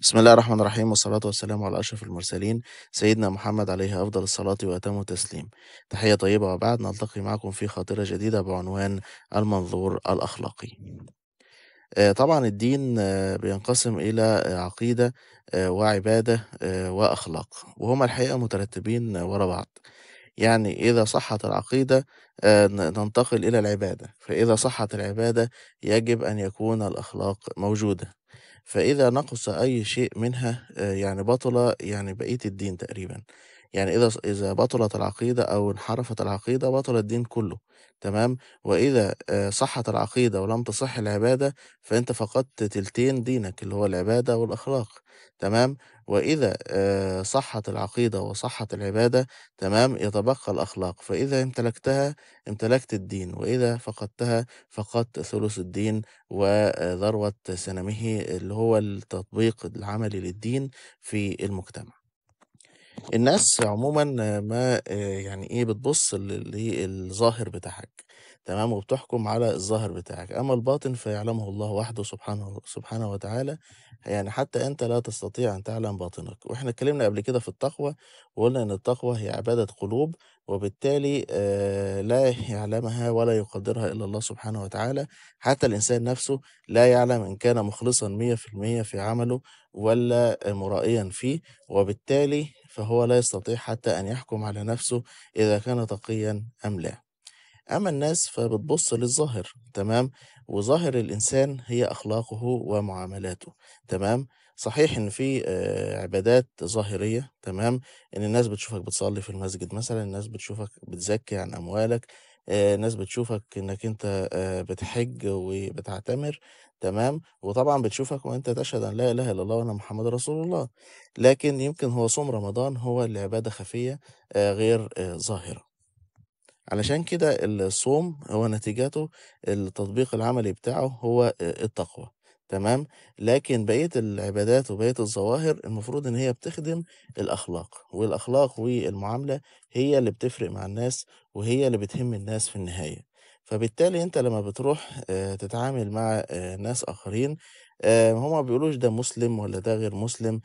بسم الله الرحمن الرحيم والصلاة والسلام على أشرف المرسلين سيدنا محمد عليه أفضل الصلاة وأتم التسليم تحية طيبة وبعد نلتقي معكم في خاطرة جديدة بعنوان المنظور الأخلاقي آه، طبعا الدين آه، بينقسم إلى آه، عقيدة وعبادة وأخلاق وهما الحقيقة مترتبين ورا بعض يعني إذا صحت العقيدة ننتقل إلى العبادة فإذا صحت العبادة يجب أن يكون الأخلاق موجودة فإذا نقص أي شيء منها يعني بطل يعني بقية الدين تقريبا يعني إذا إذا بطلت العقيدة أو انحرفت العقيدة بطل الدين كله تمام وإذا صحت العقيدة ولم تصح العبادة فأنت فقدت تلتين دينك اللي هو العبادة والأخلاق تمام وإذا صحت العقيدة وصحت العبادة تمام يتبقى الأخلاق فإذا امتلكتها امتلكت الدين وإذا فقدتها فقدت ثلث الدين وذروة سنمه اللي هو التطبيق العملي للدين في المجتمع الناس عمومًا ما آه، يعني إيه، بتبُص للظاهر بتاعك تمام، وبتحكُم على الظاهر بتاعك، أمّا الباطن فيعلمه الله وحده سبحانه سبحانه وتعالى، يعني حتى أنت لا تستطيع أن تعلم باطنك، وإحنا اتكلّمنا قبل كده في التقوى وقُلنا إن التقوى هي عبادة قلوب، وبالتالي آه، لا يعلمها ولا يقدّرها إلا الله سبحانه وتعالى، حتى الإنسان نَفْسه لا يعلم إن كان مخلصًا 100% في عمله ولا مرائيًا فيه، وبالتالي فهو لا يستطيع حتى أن يحكم على نفسه إذا كان تقيا أم لا أما الناس فبتبص للظاهر تمام وظاهر الإنسان هي أخلاقه ومعاملاته تمام صحيح ان في آه، عبادات ظاهريه تمام ان الناس بتشوفك بتصلي في المسجد مثلا الناس بتشوفك بتزكي عن اموالك آه، ناس بتشوفك إنّك أنت آه، بتحِج وبتعتمر تمام، وطبعًا بتشوفك وأنت تشهد أن لا إله إلا الله وأن محمد رسول الله، لكن يمكن هو صوم رمضان هو العبادة خفية آه، غير ظاهرة. علشان كده الصوم هو نتيجته التطبيق العملي بتاعه هو التقوى. تمام؟ لكن بقية العبادات وبقية الظواهر المفروض إن هي بتخدم الأخلاق، والأخلاق والمعاملة هي اللي بتفرق مع الناس وهي اللي بتهم الناس في النهاية، فبالتالي أنت لما بتروح آه، تتعامل مع آه، ناس آخرين آه، هما بيقولوش ده مسلم ولا ده غير مسلم،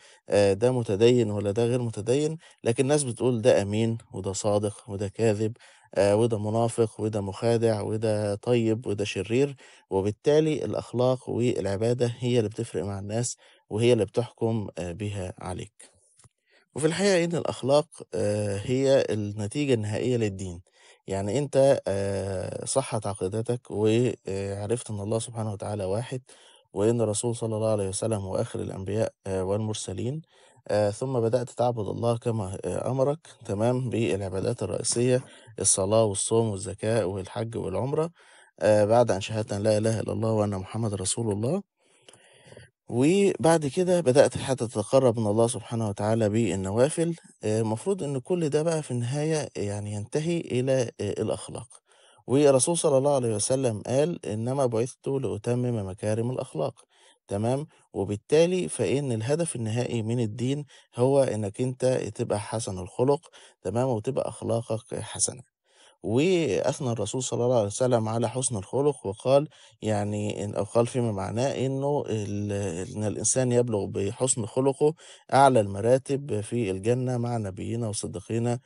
ده متدين ولا ده غير متدين، لكن الناس بتقول ده أمين وده صادق وده كاذب. آه، وده منافق وده مخادع وده طيب وده شرير وبالتالي الأخلاق والعبادة هي اللي بتفرق مع الناس وهي اللي بتحكم آه، بها عليك وفي الحقيقة إن الأخلاق آه، هي النتيجة النهائية للدين يعني أنت صحت عقيدتك وعرفت إن الله سبحانه وتعالى واحد وإن الرسول صلى الله عليه وسلم وآخر الأنبياء والمرسلين آه ثم بدأت تعبد الله كما آه أمرك تمام بالعبادات الرئيسية الصلاة والصوم والزكاة والحج والعمرة آه بعد أن شهدت أن لا إله إلا الله وأن محمد رسول الله وبعد كده بدأت حتى تتقرب من الله سبحانه وتعالى بالنوافل آه، المفروض إن كل ده بقى في النهاية يعني ينتهي إلى آه، الأخلاق والرسول صلى الله عليه وسلم قال إنما بعثت لأتمم مكارم الأخلاق تمام؟ وبالتالي فإن الهدف النهائي من الدين هو إنك أنت تبقى حسن الخلق تمام؟ وتبقى أخلاقك حسنة. وأثنى الرسول صلى الله عليه وسلم على حسن الخلق وقال يعني إن أو قال فيما معناه إنه إن الإنسان يبلغ بحسن خلقه أعلى المراتب في الجنة مع نبينا وصديقينا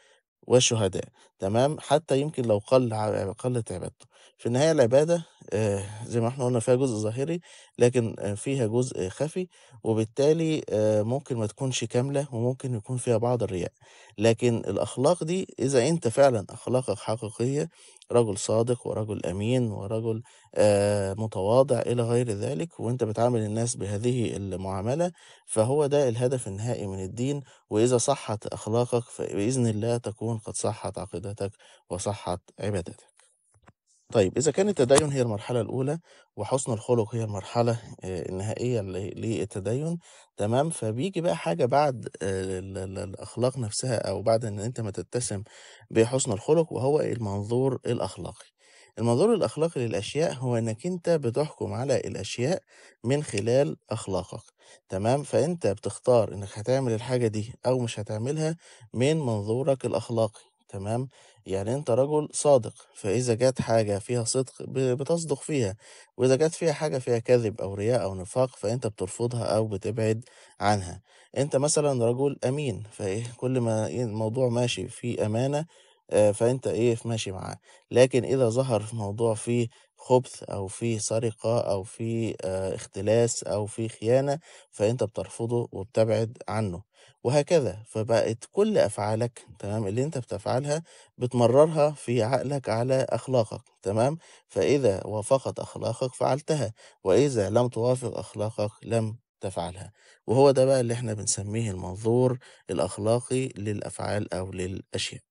والشهداء تمام؟ حتى يمكن لو قل قلت عبادته. في النهاية العبادة آه، زي ما إحنا قُلنا فيها جزء ظاهري، لكن آه، فيها جزء خفي، وبالتالي آه، ممكن ما تكونش كاملة وممكن يكون فيها بعض الرياء، لكن الأخلاق دي إذا أنت فعلًا أخلاقك حقيقية، رجل صادق ورجل أمين ورجل متواضع إلى غير ذلك، وأنت بتعامل الناس بهذه المعاملة، فهو ده الهدف النهائي من الدين، وإذا صحّت أخلاقك فبإذن الله تكون قد صحّت عقيدتك وصحّت عبادتك. طيب إذا كان التدين هي المرحلة الأولى، وحُسن الخُلُق هي المرحلة آه، النهائية للتدين، تمام، فبيجي بقى حاجة بعد الأخلاق آه، نفسها أو بعد إن أنت ما تتسم بحُسن الخُلُق، وهو المنظور الأخلاقي. المنظور الأخلاقي للأشياء هو إنك أنت بتحكم على الأشياء من خلال أخلاقك، تمام، فأنت بتختار إنك هتعمل الحاجة دي أو مش هتعملها من منظورك الأخلاقي. تمام؟ يعني أنت رجل صادق، فإذا جت حاجة فيها صدق بتصدق فيها، وإذا جت فيها حاجة فيها كذب أو رياء أو نفاق فأنت بترفضها أو بتبعد عنها، أنت مثلًا رجل أمين، فإيه كل ما الموضوع ماشي في أمانة آه، فأنت إيه، ماشي معاه. لكن إذا ظهر في موضوع فيه خُبْث أو فيه سرقة أو فيه آه، اختلاس أو فيه خيانة، فأنت بترفضه وبتبعد عنه وهكذا. فبقت كل أفعالك تمام، اللي أنت بتفعلها بتمرّرها في عقلك على أخلاقك تمام، فإذا وافقت أخلاقك فعلتها، وإذا لم توافق أخلاقك لم تفعلها. وهو ده بقى اللي إحنا بنسميه المنظور الأخلاقي للأفعال أو للأشياء.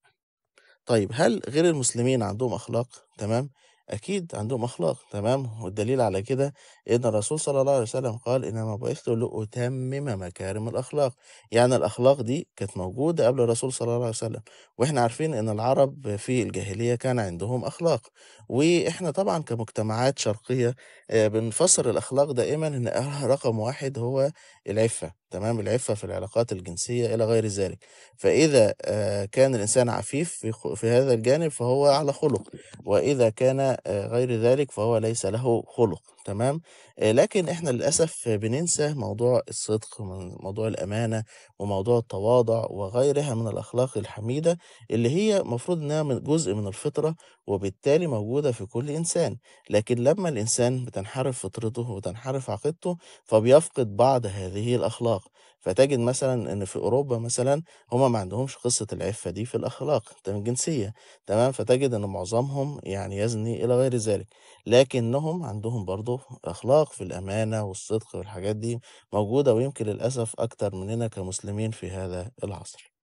طيب هل غير المسلمين عندهم أخلاق؟ تمام؟ أكيد عندهم أخلاق تمام والدليل على كده إن الرسول صلى الله عليه وسلم قال إنما بعثت لأتمم مكارم الأخلاق يعني الأخلاق دي كانت موجودة قبل الرسول صلى الله عليه وسلم وإحنا عارفين إن العرب في الجاهلية كان عندهم أخلاق وإحنا طبعا كمجتمعات شرقية آه، بنفسر الأخلاق دائما إن أه، رقم واحد هو العفة تمام العفة في العلاقات الجنسية إلى غير ذلك فإذا آه، كان الإنسان عفيف في في هذا الجانب فهو على خلق وإذا كان غير ذلك فهو ليس له خلق تمام آه، لكن احنا للأسف بننسى موضوع الصدق وموضوع الأمانة وموضوع التواضع وغيرها من الأخلاق الحميدة اللي هي مفروض إنها من جزء من الفطرة وبالتالي موجودة في كل إنسان، لكن لما الإنسان بتنحرف فطرته وتنحرف عقيدته فبيفقد بعض هذه الأخلاق، فتجد مثلًا إن في أوروبا مثلًا هما ما عندهمش قصة العفة دي في الأخلاق الجنسية تمام، فتجد إن معظمهم يعني يزني إلى غير ذلك، لكنهم عندهم برضه أخلاق في الأمانة والصدق والحاجات دي موجودة ويمكن للأسف أكتر مننا كمسلمين في هذا العصر.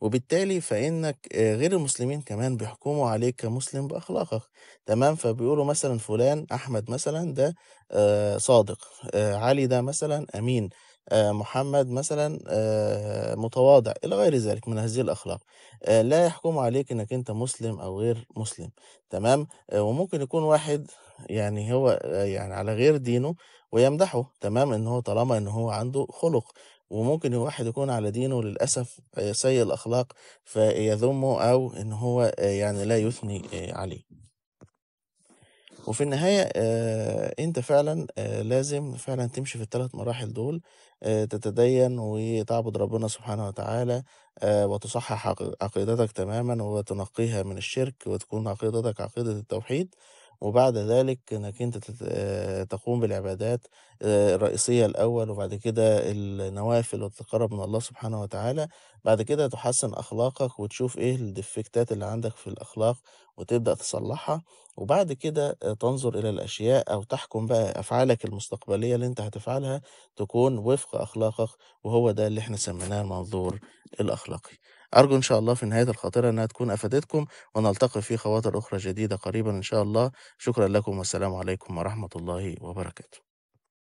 وبالتالي فإنك آه، غير المسلمين كمان بيحكموا عليك كمسلم بأخلاقك تمام فبيقولوا مثلا فلان أحمد مثلا ده آه، صادق آه، علي ده مثلا أمين محمد مثلا متواضع إلى غير ذلك من هذه الأخلاق لا يحكم عليك إنك أنت مسلم أو غير مسلم تمام وممكن يكون واحد يعني هو يعني على غير دينه ويمدحه تمام إن هو طالما إن هو عنده خلق وممكن الواحد يكون على دينه للأسف آه، سيء الأخلاق فيذمه أو إن هو آه، يعني لا يثني آه، عليه وفي النهاية أنت فعلا لازم فعلا تمشي في الثلاث مراحل دول تتدين وتعبد ربنا سبحانه وتعالى وتصحح عقيدتك تماما وتنقيها من الشرك وتكون عقيدتك عقيدة التوحيد وبعد ذلك إنك أنت تقوم بالعبادات الرئيسية الأول، وبعد كده النوافل والتقرب من الله سبحانه وتعالى، بعد كده تحسّن أخلاقك وتشوف إيه الديفكتات اللي عندك في الأخلاق وتبدأ تصلّحها، وبعد كده تنظر إلى الأشياء أو تحكم بقى أفعالك المستقبلية اللي أنت هتفعلها تكون وفق أخلاقك، وهو ده اللي إحنا سميناه المنظور الأخلاقي. أرجو إن شاء الله في نهاية الخاطرة أنها تكون أفادتكم ونلتقي في خواطر أخرى جديدة قريبا إن شاء الله شكرا لكم والسلام عليكم ورحمة الله وبركاته